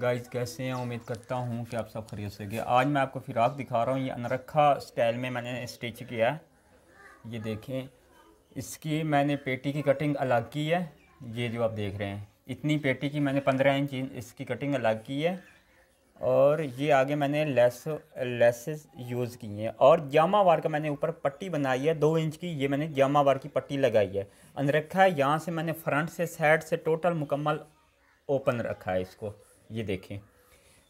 guys कैसे हैं उम्मीद करता हूँ कि आप सब खरीद सके आज मैं आपको फिराक दिखा रहा हूँ ये अनरखा स्टाइल में मैंने स्टिच किया है ये देखें इसकी मैंने पेटी की कटिंग अलग की है ये जो आप देख रहे हैं इतनी पेटी की मैंने पंद्रह इंच इसकी कटिंग अलग की है और ये आगे मैंने लेस लेसेस यूज़ की हैं और जामा वार का मैंने ऊपर पट्टी बनाई है दो इंच की ये मैंने जामा वार की पट्टी लगाई है अंदर रखा है यहाँ से मैंने फ्रंट से साइड से टोटल मुकम्मल ओपन रखा है इसको ये देखें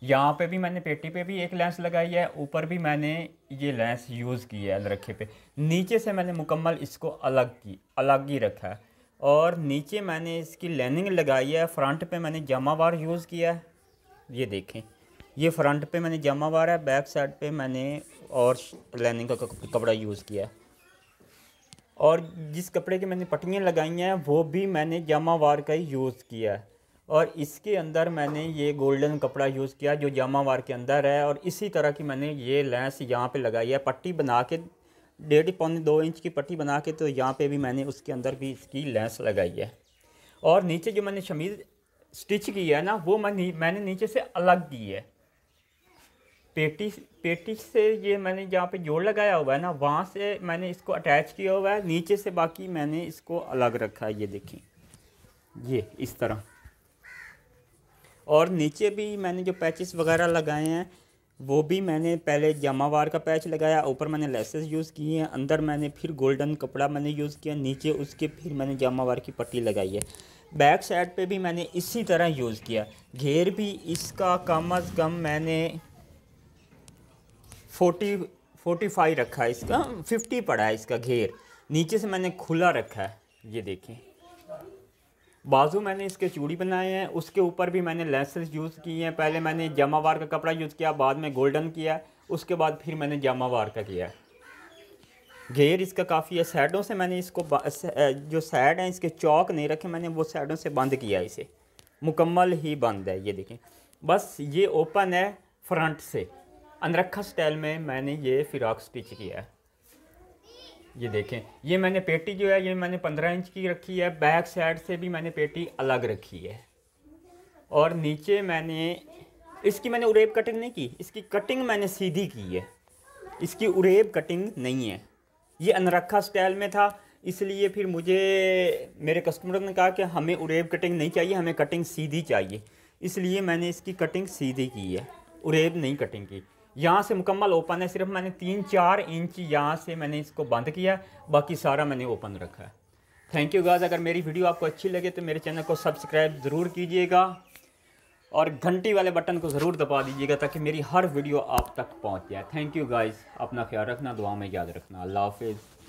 यहाँ पे भी मैंने पेटी पे भी एक लेंस लगाई है ऊपर भी मैंने ये लेंस यूज़ किया है रखे पे नीचे से मैंने मुकम्मल इसको अलग की अलग ही रखा है और नीचे मैंने इसकी लेनिंग लगाई है फ्रंट पे मैंने जमावार यूज़ किया है ये देखें ये फ्रंट पे मैंने जमावार है बैक साइड पे मैंने और लेनिंग का कपड़ा यूज़ किया है और जिस कपड़े की मैंने पट्टियाँ लगाई हैं वो भी मैंने जमावार का ही यूज़ किया है और इसके अंदर मैंने ये गोल्डन कपड़ा यूज़ किया जो जामावार के अंदर है और इसी तरह की मैंने ये लेंस यहाँ पे लगाई है पट्टी बना के डेढ़ पौने दो इंच की पट्टी बना के तो यहाँ पे भी मैंने उसके अंदर भी इसकी लेंस लगाई है और नीचे जो मैंने शमीज स्टिच की है ना वो मैं नी, मैंने नीचे से अलग की है पेटी पेटी से ये मैंने जहाँ पे जोड़ लगाया हुआ है ना वहाँ से मैंने इसको अटैच किया हुआ है नीचे से बाकी मैंने इसको अलग रखा है ये देखें ये इस तरह और नीचे भी मैंने जो पैचेस वगैरह लगाए हैं वो भी मैंने पहले जमावार का पैच लगाया ऊपर मैंने लेसेस यूज़ किए हैं अंदर मैंने फिर गोल्डन कपड़ा मैंने यूज़ किया नीचे उसके फिर मैंने जमावार की पट्टी लगाई है बैक साइड पे भी मैंने इसी तरह यूज़ किया घेर भी इसका कम अज़ कम मैंने फोर्टी फोर्टी फाइव रखा है इसका फिफ्टी पड़ा है इसका घेर नीचे से मैंने खुला रखा है ये देखें बाजू मैंने इसके चूड़ी बनाए हैं उसके ऊपर भी मैंने लेसेस यूज़ किए हैं पहले मैंने जामावार का कपड़ा यूज़ किया बाद में गोल्डन किया उसके बाद फिर मैंने जामावार का किया घेर इसका काफ़ी है साइडों से मैंने इसको जो साइड हैं इसके चौक नहीं रखे मैंने वो साइडों से बंद किया इसे मुकम्मल ही बंद है ये देखें बस ये ओपन है फ्रंट से अनरखा स्टाइल में मैंने ये फ़िराक स्टिच किया है ये देखें ये मैंने पेटी जो है ये मैंने पंद्रह इंच की रखी है बैक साइड से भी मैंने पेटी अलग रखी है और नीचे मैंने इसकी मैंने उरेब कटिंग नहीं की इसकी कटिंग मैंने सीधी की है इसकी उरेब कटिंग नहीं है ये अनरखा स्टाइल में था इसलिए फिर मुझे मेरे कस्टमर ने कहा कि हमें उरेब कटिंग नहीं चाहिए हमें कटिंग सीधी चाहिए इसलिए मैंने इसकी कटिंग सीधी की है उरेब नहीं कटिंग की यहाँ से मुकम्मल ओपन है सिर्फ मैंने तीन चार इंच यहाँ से मैंने इसको बंद किया बाकी सारा मैंने ओपन रखा है थैंक यू गाज अगर मेरी वीडियो आपको अच्छी लगे तो मेरे चैनल को सब्सक्राइब ज़रूर कीजिएगा और घंटी वाले बटन को ज़रूर दबा दीजिएगा ताकि मेरी हर वीडियो आप तक पहुँच जाए थैंक यू गाइज अपना ख्याल रखना दुआ में याद रखना अल्लाह हाफिज़